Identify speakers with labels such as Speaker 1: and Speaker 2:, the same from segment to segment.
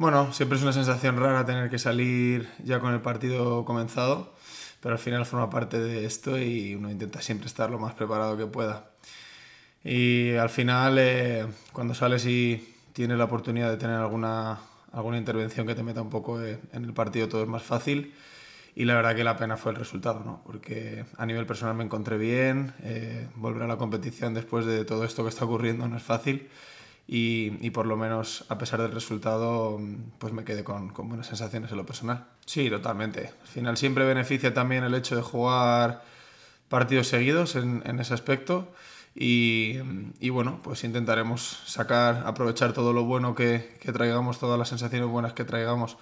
Speaker 1: Bueno, siempre es una sensación rara tener que salir ya con el partido comenzado, pero al final forma parte de esto y uno intenta siempre estar lo más preparado que pueda. Y al final, eh, cuando sales y tienes la oportunidad de tener alguna, alguna intervención que te meta un poco en el partido, todo es más fácil. Y la verdad que la pena fue el resultado, ¿no? porque a nivel personal me encontré bien, eh, volver a la competición después de todo esto que está ocurriendo no es fácil y, por lo menos a pesar del resultado, pues me quedé con, buenas sensaciones en lo personal. Sí, totalmente. Al final siempre beneficia también el hecho de jugar partidos seguidos en, ese aspecto y, bueno, pues intentaremos sacar, aprovechar todo lo bueno que, traigamos, todas las sensaciones buenas que traigamos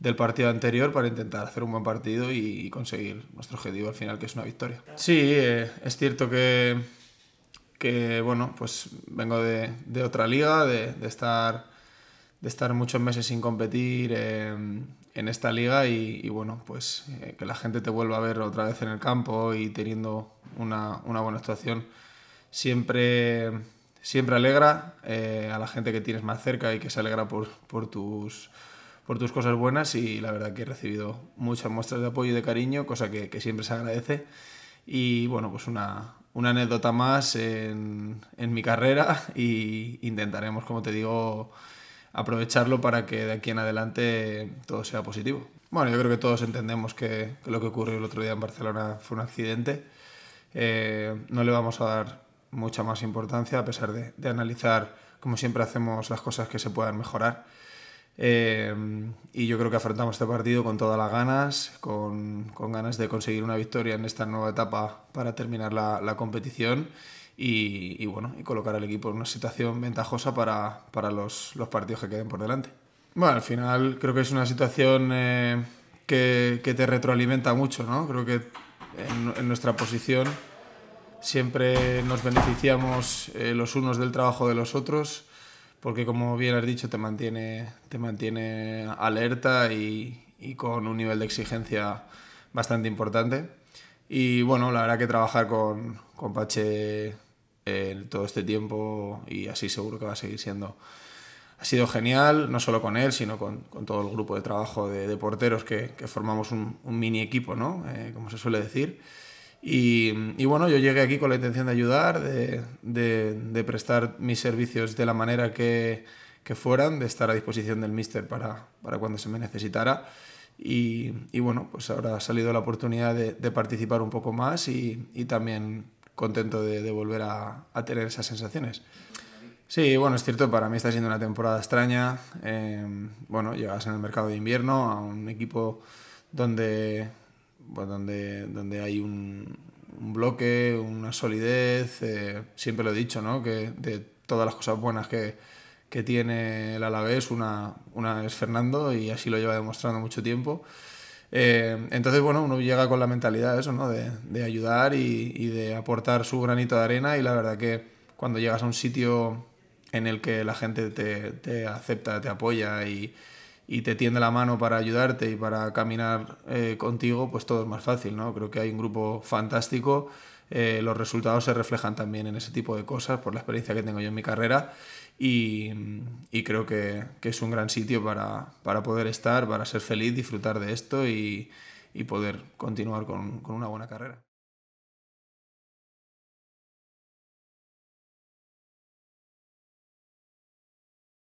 Speaker 1: del partido anterior para intentar hacer un buen partido y, conseguir nuestro objetivo al final, que es una victoria. Sí, eh, es cierto que que bueno, pues vengo de, otra liga, de, estar, de estar muchos meses sin competir en esta liga y, bueno, pues eh, que la gente te vuelva a ver otra vez en el campo y teniendo una, buena actuación siempre, siempre alegra eh, a la gente que tienes más cerca y que se alegra por, tus, por tus cosas buenas y la verdad que he recibido muchas muestras de apoyo y de cariño, cosa que siempre se agradece y bueno, pues una, una anécdota más en, en mi carrera y intentaremos, como te digo, aprovecharlo para que de aquí en adelante todo sea positivo. Bueno, yo creo que todos entendemos que, lo que ocurrió el otro día en Barcelona fue un accidente. Eh, no le vamos a dar mucha más importancia a pesar de, de analizar, como siempre hacemos, las cosas que se puedan mejorar. Em, y yo creo que afrontamos este partido con todas las ganas, con, ganas de conseguir una victoria en esta nueva etapa para terminar la, competición y, bueno, y colocar al equipo en una situación ventajosa para, los, partidos que queden por delante. Bueno, al final creo que es una situación eh, que, te retroalimenta mucho, ¿no? Creo que en, nuestra posición siempre nos beneficiamos eh, los unos del trabajo de los otros porque como bien has dicho, te mantiene, te mantiene alerta y, y con un nivel de exigencia bastante importante. Y bueno, la verdad que trabajar con, con Pache en eh, todo este tiempo y así seguro que va a seguir siendo. Ha sido genial, no solo con él, sino con, con todo el grupo de trabajo de, porteros que, que formamos un, mini equipo, ¿no? Eh, como se suele decir. Y, y, bueno, yo llegué aquí con la intención de ayudar, de, de, de prestar mis servicios de la manera que, que, fueran, de estar a disposición del mister para, para cuando se me necesitara. Y, y, bueno, pues ahora ha salido la oportunidad de, de participar un poco más y, y también contento de, volver a, a, tener esas sensaciones. Sí, bueno, es cierto, para mí está siendo una temporada extraña. Eh, bueno, llegas en el mercado de invierno a un equipo donde pues, donde, donde hay un, bloque, una solidez, eh, siempre lo he dicho, ¿no? Que de todas las cosas buenas que, tiene el Alavés, una, una es Fernando y así lo lleva demostrando mucho tiempo. Eh, entonces, bueno, uno llega con la mentalidad eso, ¿no? De, ayudar y, de aportar su granito de arena y la verdad que cuando llegas a un sitio en el que la gente te acepta, te apoya y, y te tiende la mano para ayudarte y para caminar eh, contigo, pues todo es más fácil, ¿no? Creo que hay un grupo fantástico. Eh, los resultados se reflejan también en ese tipo de cosas por la experiencia que tengo yo en mi carrera y, creo que, es un gran sitio para, poder estar, para ser feliz, disfrutar de esto y, poder continuar con una buena carrera.